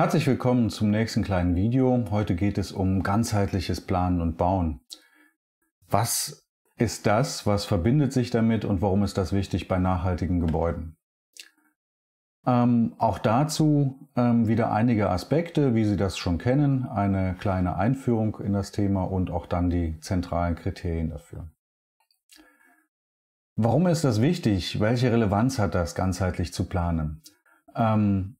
Herzlich willkommen zum nächsten kleinen Video. Heute geht es um ganzheitliches Planen und Bauen. Was ist das? Was verbindet sich damit und warum ist das wichtig bei nachhaltigen Gebäuden? Ähm, auch dazu ähm, wieder einige Aspekte, wie Sie das schon kennen, eine kleine Einführung in das Thema und auch dann die zentralen Kriterien dafür. Warum ist das wichtig? Welche Relevanz hat das, ganzheitlich zu planen? Ähm,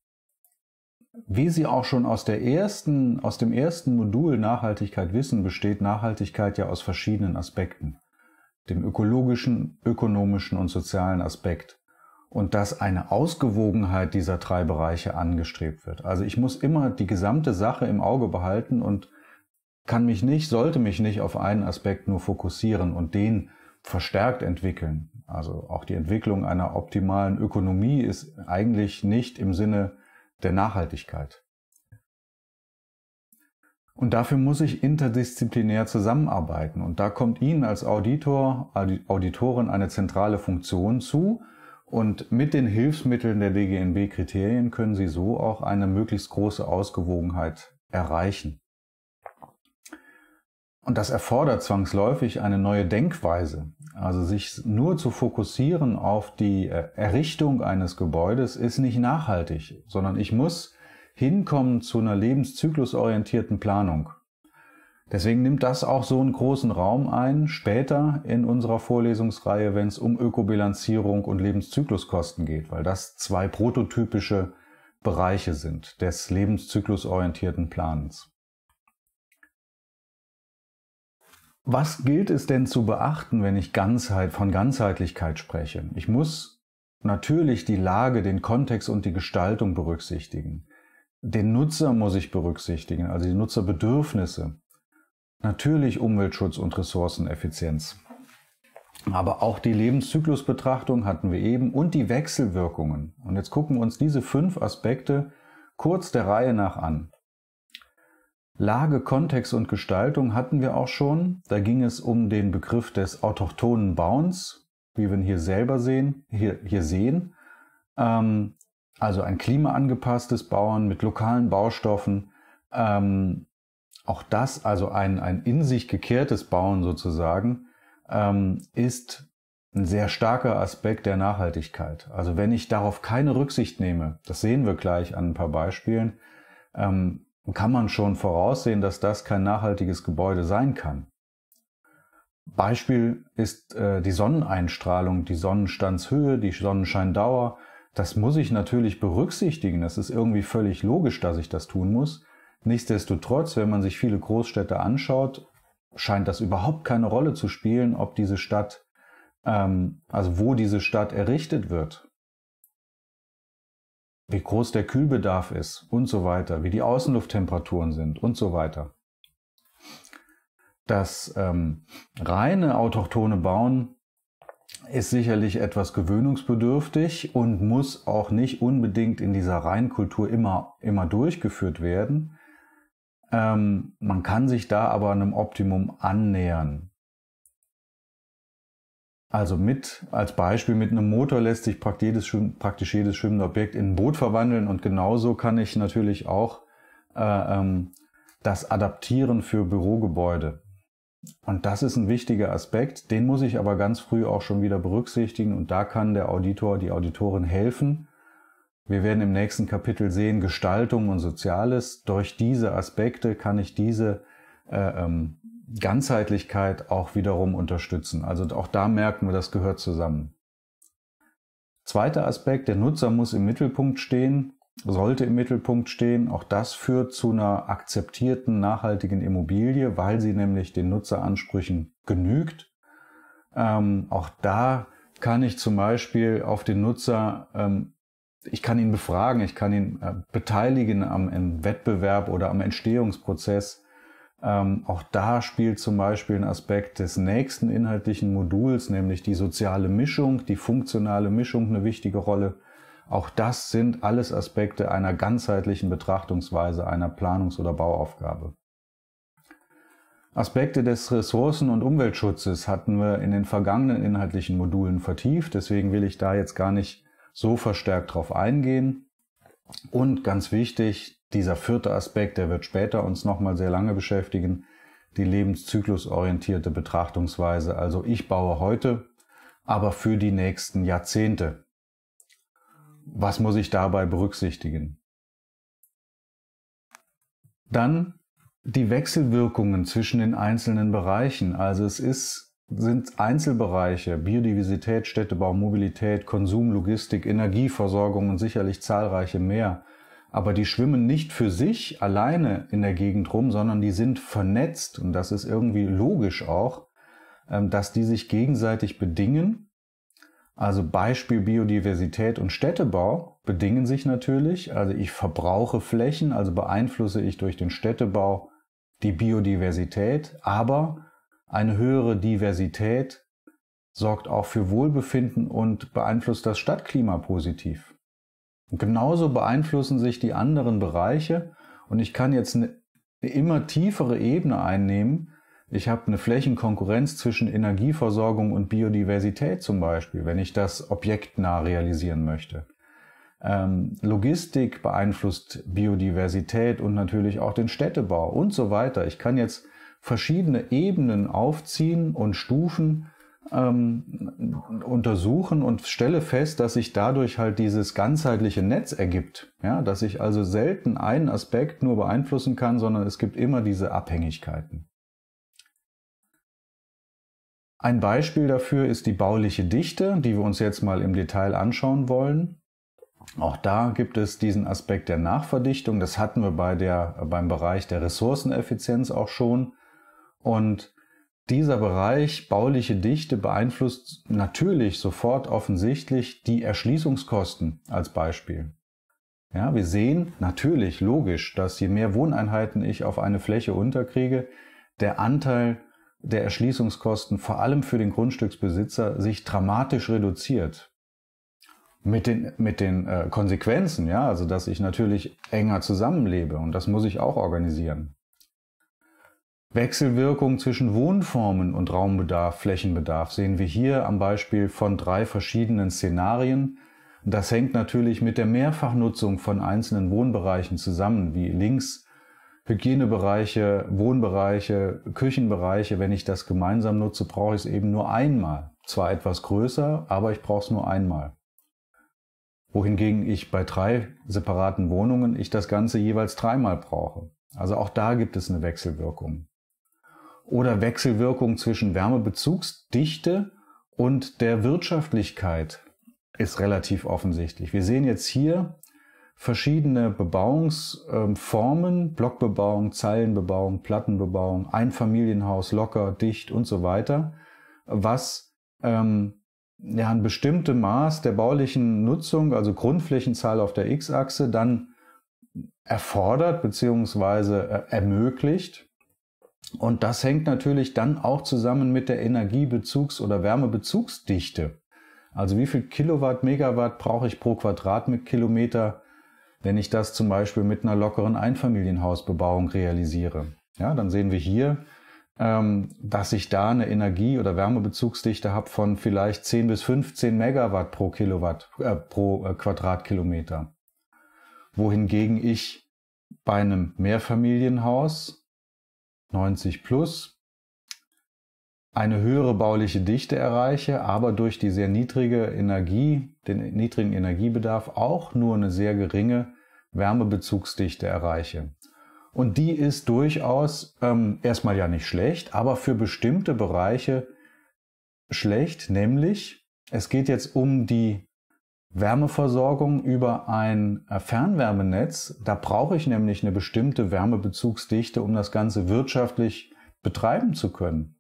wie sie auch schon aus der ersten, aus dem ersten Modul Nachhaltigkeit wissen, besteht Nachhaltigkeit ja aus verschiedenen Aspekten. Dem ökologischen, ökonomischen und sozialen Aspekt. Und dass eine Ausgewogenheit dieser drei Bereiche angestrebt wird. Also ich muss immer die gesamte Sache im Auge behalten und kann mich nicht, sollte mich nicht auf einen Aspekt nur fokussieren und den verstärkt entwickeln. Also auch die Entwicklung einer optimalen Ökonomie ist eigentlich nicht im Sinne der Nachhaltigkeit. Und dafür muss ich interdisziplinär zusammenarbeiten. Und da kommt Ihnen als Auditor, Auditorin eine zentrale Funktion zu. Und mit den Hilfsmitteln der DGNB-Kriterien können Sie so auch eine möglichst große Ausgewogenheit erreichen. Und das erfordert zwangsläufig eine neue Denkweise. Also sich nur zu fokussieren auf die äh, Errichtung eines Gebäudes ist nicht nachhaltig, sondern ich muss hinkommen zu einer lebenszyklusorientierten Planung. Deswegen nimmt das auch so einen großen Raum ein, später in unserer Vorlesungsreihe, wenn es um Ökobilanzierung und Lebenszykluskosten geht, weil das zwei prototypische Bereiche sind des lebenszyklusorientierten Planens. Was gilt es denn zu beachten, wenn ich Ganzheit, von Ganzheitlichkeit spreche? Ich muss natürlich die Lage, den Kontext und die Gestaltung berücksichtigen. Den Nutzer muss ich berücksichtigen, also die Nutzerbedürfnisse. Natürlich Umweltschutz und Ressourceneffizienz. Aber auch die Lebenszyklusbetrachtung hatten wir eben und die Wechselwirkungen. Und jetzt gucken wir uns diese fünf Aspekte kurz der Reihe nach an. Lage, Kontext und Gestaltung hatten wir auch schon. Da ging es um den Begriff des autochthonen Bauens, wie wir ihn hier selber sehen, hier, hier sehen. Ähm, also ein klimaangepasstes Bauen mit lokalen Baustoffen. Ähm, auch das, also ein, ein in sich gekehrtes Bauen sozusagen, ähm, ist ein sehr starker Aspekt der Nachhaltigkeit. Also wenn ich darauf keine Rücksicht nehme, das sehen wir gleich an ein paar Beispielen, ähm, kann man schon voraussehen, dass das kein nachhaltiges Gebäude sein kann. Beispiel ist äh, die Sonneneinstrahlung, die Sonnenstandshöhe, die Sonnenscheindauer. Das muss ich natürlich berücksichtigen. Das ist irgendwie völlig logisch, dass ich das tun muss. Nichtsdestotrotz, wenn man sich viele Großstädte anschaut, scheint das überhaupt keine Rolle zu spielen, ob diese Stadt, ähm, also wo diese Stadt errichtet wird wie groß der Kühlbedarf ist und so weiter, wie die Außenlufttemperaturen sind und so weiter. Das ähm, reine autochtone Bauen ist sicherlich etwas gewöhnungsbedürftig und muss auch nicht unbedingt in dieser Reinkultur immer, immer durchgeführt werden. Ähm, man kann sich da aber einem Optimum annähern. Also mit, als Beispiel, mit einem Motor lässt sich praktisch jedes, praktisch jedes schwimmende Objekt in ein Boot verwandeln und genauso kann ich natürlich auch äh, ähm, das adaptieren für Bürogebäude. Und das ist ein wichtiger Aspekt, den muss ich aber ganz früh auch schon wieder berücksichtigen und da kann der Auditor, die Auditorin helfen. Wir werden im nächsten Kapitel sehen, Gestaltung und Soziales. Durch diese Aspekte kann ich diese äh, ähm, Ganzheitlichkeit auch wiederum unterstützen. Also auch da merken wir, das gehört zusammen. Zweiter Aspekt, der Nutzer muss im Mittelpunkt stehen, sollte im Mittelpunkt stehen. Auch das führt zu einer akzeptierten, nachhaltigen Immobilie, weil sie nämlich den Nutzeransprüchen genügt. Ähm, auch da kann ich zum Beispiel auf den Nutzer, ähm, ich kann ihn befragen, ich kann ihn äh, beteiligen am Wettbewerb oder am Entstehungsprozess ähm, auch da spielt zum Beispiel ein Aspekt des nächsten inhaltlichen Moduls, nämlich die soziale Mischung, die funktionale Mischung eine wichtige Rolle. Auch das sind alles Aspekte einer ganzheitlichen Betrachtungsweise einer Planungs- oder Bauaufgabe. Aspekte des Ressourcen- und Umweltschutzes hatten wir in den vergangenen inhaltlichen Modulen vertieft, deswegen will ich da jetzt gar nicht so verstärkt drauf eingehen. Und ganz wichtig, dieser vierte Aspekt, der wird später uns nochmal sehr lange beschäftigen, die lebenszyklusorientierte Betrachtungsweise. Also ich baue heute, aber für die nächsten Jahrzehnte. Was muss ich dabei berücksichtigen? Dann die Wechselwirkungen zwischen den einzelnen Bereichen. Also es ist sind Einzelbereiche Biodiversität, Städtebau, Mobilität, Konsum, Logistik, Energieversorgung und sicherlich zahlreiche mehr. Aber die schwimmen nicht für sich alleine in der Gegend rum, sondern die sind vernetzt und das ist irgendwie logisch auch, ähm, dass die sich gegenseitig bedingen. Also Beispiel Biodiversität und Städtebau bedingen sich natürlich. Also ich verbrauche Flächen, also beeinflusse ich durch den Städtebau die Biodiversität, aber eine höhere Diversität sorgt auch für Wohlbefinden und beeinflusst das Stadtklima positiv. Und genauso beeinflussen sich die anderen Bereiche und ich kann jetzt eine immer tiefere Ebene einnehmen. Ich habe eine Flächenkonkurrenz zwischen Energieversorgung und Biodiversität zum Beispiel, wenn ich das objektnah realisieren möchte. Ähm, Logistik beeinflusst Biodiversität und natürlich auch den Städtebau und so weiter. Ich kann jetzt verschiedene Ebenen aufziehen und Stufen ähm, untersuchen und stelle fest, dass sich dadurch halt dieses ganzheitliche Netz ergibt. Ja, dass ich also selten einen Aspekt nur beeinflussen kann, sondern es gibt immer diese Abhängigkeiten. Ein Beispiel dafür ist die bauliche Dichte, die wir uns jetzt mal im Detail anschauen wollen. Auch da gibt es diesen Aspekt der Nachverdichtung. Das hatten wir bei der, beim Bereich der Ressourceneffizienz auch schon. Und dieser Bereich bauliche Dichte beeinflusst natürlich sofort offensichtlich die Erschließungskosten als Beispiel. Ja, wir sehen natürlich logisch, dass je mehr Wohneinheiten ich auf eine Fläche unterkriege, der Anteil der Erschließungskosten vor allem für den Grundstücksbesitzer sich dramatisch reduziert. Mit den, mit den äh, Konsequenzen, ja, also dass ich natürlich enger zusammenlebe und das muss ich auch organisieren. Wechselwirkung zwischen Wohnformen und Raumbedarf, Flächenbedarf sehen wir hier am Beispiel von drei verschiedenen Szenarien. Das hängt natürlich mit der Mehrfachnutzung von einzelnen Wohnbereichen zusammen, wie links Hygienebereiche, Wohnbereiche, Küchenbereiche. Wenn ich das gemeinsam nutze, brauche ich es eben nur einmal. Zwar etwas größer, aber ich brauche es nur einmal. Wohingegen ich bei drei separaten Wohnungen ich das Ganze jeweils dreimal brauche. Also auch da gibt es eine Wechselwirkung oder Wechselwirkung zwischen Wärmebezugsdichte und der Wirtschaftlichkeit ist relativ offensichtlich. Wir sehen jetzt hier verschiedene Bebauungsformen, ähm, Blockbebauung, Zeilenbebauung, Plattenbebauung, Einfamilienhaus, locker, dicht und so weiter, was ähm, ja, ein bestimmtes Maß der baulichen Nutzung, also Grundflächenzahl auf der X-Achse, dann erfordert bzw. Äh, ermöglicht. Und das hängt natürlich dann auch zusammen mit der Energiebezugs- oder Wärmebezugsdichte. Also wie viel Kilowatt, Megawatt brauche ich pro Quadratkilometer, wenn ich das zum Beispiel mit einer lockeren Einfamilienhausbebauung realisiere. Ja, dann sehen wir hier, ähm, dass ich da eine Energie- oder Wärmebezugsdichte habe von vielleicht 10 bis 15 Megawatt pro Kilowatt, äh, pro äh, Quadratkilometer. Wohingegen ich bei einem Mehrfamilienhaus 90 plus eine höhere bauliche Dichte erreiche, aber durch die sehr niedrige Energie, den niedrigen Energiebedarf auch nur eine sehr geringe Wärmebezugsdichte erreiche. Und die ist durchaus ähm, erstmal ja nicht schlecht, aber für bestimmte Bereiche schlecht, nämlich es geht jetzt um die Wärmeversorgung über ein äh, Fernwärmenetz. Da brauche ich nämlich eine bestimmte Wärmebezugsdichte, um das Ganze wirtschaftlich betreiben zu können.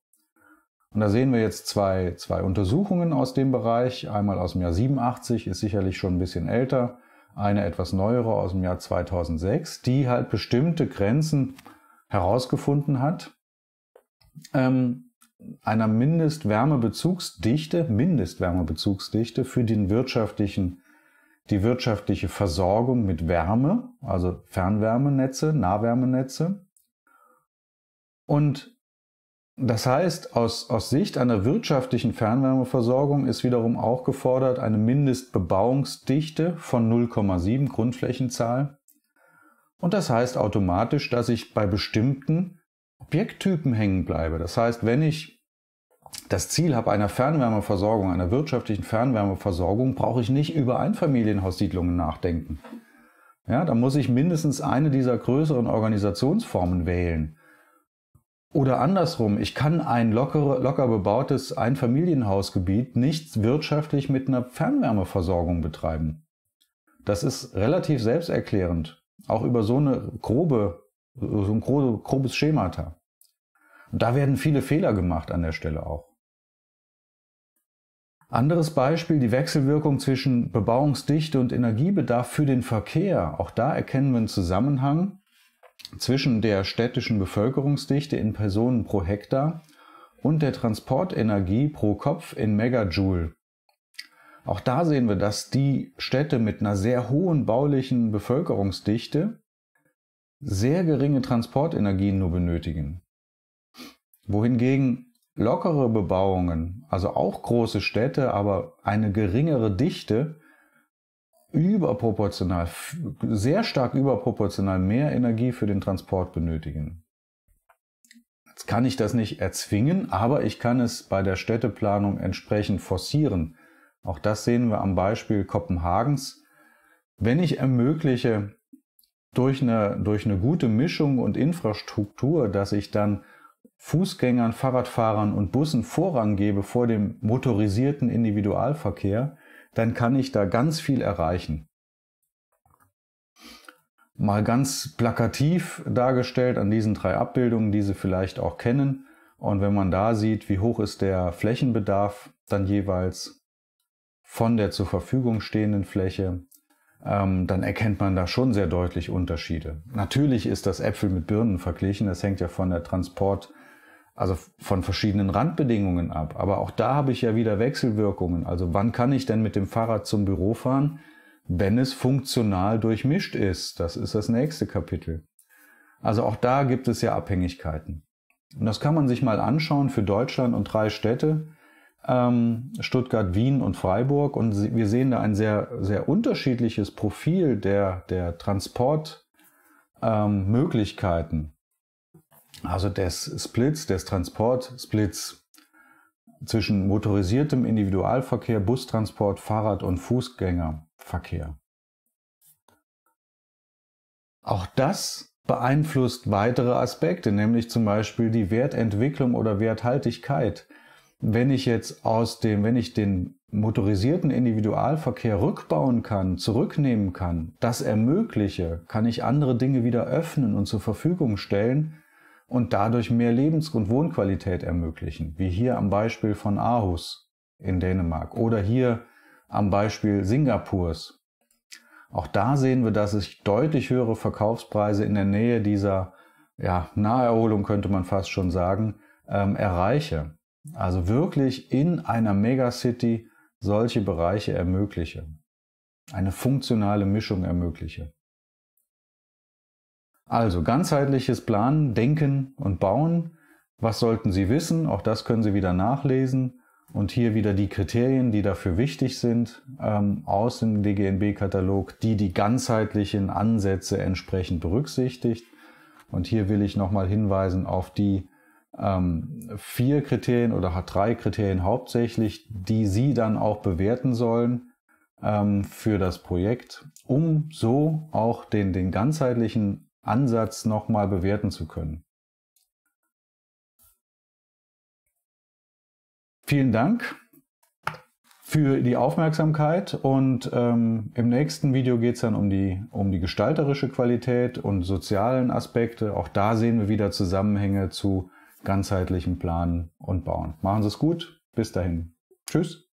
Und da sehen wir jetzt zwei, zwei Untersuchungen aus dem Bereich. Einmal aus dem Jahr 87, ist sicherlich schon ein bisschen älter. Eine etwas neuere aus dem Jahr 2006, die halt bestimmte Grenzen herausgefunden hat. Ähm, einer Mindestwärmebezugsdichte, Mindestwärmebezugsdichte für den wirtschaftlichen, die wirtschaftliche Versorgung mit Wärme, also Fernwärmenetze, Nahwärmenetze. Und das heißt, aus, aus Sicht einer wirtschaftlichen Fernwärmeversorgung ist wiederum auch gefordert eine Mindestbebauungsdichte von 0,7 Grundflächenzahl. Und das heißt automatisch, dass ich bei bestimmten Objekttypen hängen bleibe, das heißt, wenn ich das Ziel habe einer Fernwärmeversorgung, einer wirtschaftlichen Fernwärmeversorgung, brauche ich nicht über Einfamilienhaussiedlungen nachdenken. Ja, da muss ich mindestens eine dieser größeren Organisationsformen wählen. Oder andersrum, ich kann ein lockere, locker bebautes Einfamilienhausgebiet nicht wirtschaftlich mit einer Fernwärmeversorgung betreiben. Das ist relativ selbsterklärend, auch über so eine grobe, so ein grobes Schemata. Und da werden viele Fehler gemacht an der Stelle auch. Anderes Beispiel, die Wechselwirkung zwischen Bebauungsdichte und Energiebedarf für den Verkehr. Auch da erkennen wir einen Zusammenhang zwischen der städtischen Bevölkerungsdichte in Personen pro Hektar und der Transportenergie pro Kopf in Megajoule. Auch da sehen wir, dass die Städte mit einer sehr hohen baulichen Bevölkerungsdichte sehr geringe Transportenergien nur benötigen wohingegen lockere Bebauungen, also auch große Städte, aber eine geringere Dichte, überproportional, sehr stark überproportional mehr Energie für den Transport benötigen. Jetzt kann ich das nicht erzwingen, aber ich kann es bei der Städteplanung entsprechend forcieren. Auch das sehen wir am Beispiel Kopenhagens. Wenn ich ermögliche, durch eine, durch eine gute Mischung und Infrastruktur, dass ich dann Fußgängern, Fahrradfahrern und Bussen Vorrang gebe vor dem motorisierten Individualverkehr, dann kann ich da ganz viel erreichen. Mal ganz plakativ dargestellt an diesen drei Abbildungen, die Sie vielleicht auch kennen. Und wenn man da sieht, wie hoch ist der Flächenbedarf, dann jeweils von der zur Verfügung stehenden Fläche, ähm, dann erkennt man da schon sehr deutlich Unterschiede. Natürlich ist das Äpfel mit Birnen verglichen. Das hängt ja von der Transport- also von verschiedenen Randbedingungen ab. Aber auch da habe ich ja wieder Wechselwirkungen. Also wann kann ich denn mit dem Fahrrad zum Büro fahren, wenn es funktional durchmischt ist? Das ist das nächste Kapitel. Also auch da gibt es ja Abhängigkeiten. Und das kann man sich mal anschauen für Deutschland und drei Städte, ähm, Stuttgart, Wien und Freiburg. Und wir sehen da ein sehr, sehr unterschiedliches Profil der, der Transportmöglichkeiten. Ähm, also des Splits, des Transportsplits zwischen motorisiertem Individualverkehr, Bustransport, Fahrrad und Fußgängerverkehr. Auch das beeinflusst weitere Aspekte, nämlich zum Beispiel die Wertentwicklung oder Werthaltigkeit. Wenn ich jetzt aus dem, wenn ich den motorisierten Individualverkehr rückbauen kann, zurücknehmen kann, das ermögliche, kann ich andere Dinge wieder öffnen und zur Verfügung stellen, und dadurch mehr Lebens- und Wohnqualität ermöglichen, wie hier am Beispiel von Aarhus in Dänemark oder hier am Beispiel Singapurs. Auch da sehen wir, dass es deutlich höhere Verkaufspreise in der Nähe dieser ja, Naherholung, könnte man fast schon sagen, ähm, erreiche. Also wirklich in einer Megacity solche Bereiche ermögliche. Eine funktionale Mischung ermögliche. Also ganzheitliches Planen, Denken und Bauen. Was sollten Sie wissen? Auch das können Sie wieder nachlesen. Und hier wieder die Kriterien, die dafür wichtig sind, ähm, aus dem DGNB-Katalog, die die ganzheitlichen Ansätze entsprechend berücksichtigt. Und hier will ich nochmal hinweisen auf die ähm, vier Kriterien oder drei Kriterien hauptsächlich, die Sie dann auch bewerten sollen ähm, für das Projekt, um so auch den, den ganzheitlichen Ansatz nochmal bewerten zu können. Vielen Dank für die Aufmerksamkeit und ähm, im nächsten Video geht es dann um die, um die gestalterische Qualität und sozialen Aspekte. Auch da sehen wir wieder Zusammenhänge zu ganzheitlichem Planen und Bauen. Machen Sie es gut. Bis dahin. Tschüss.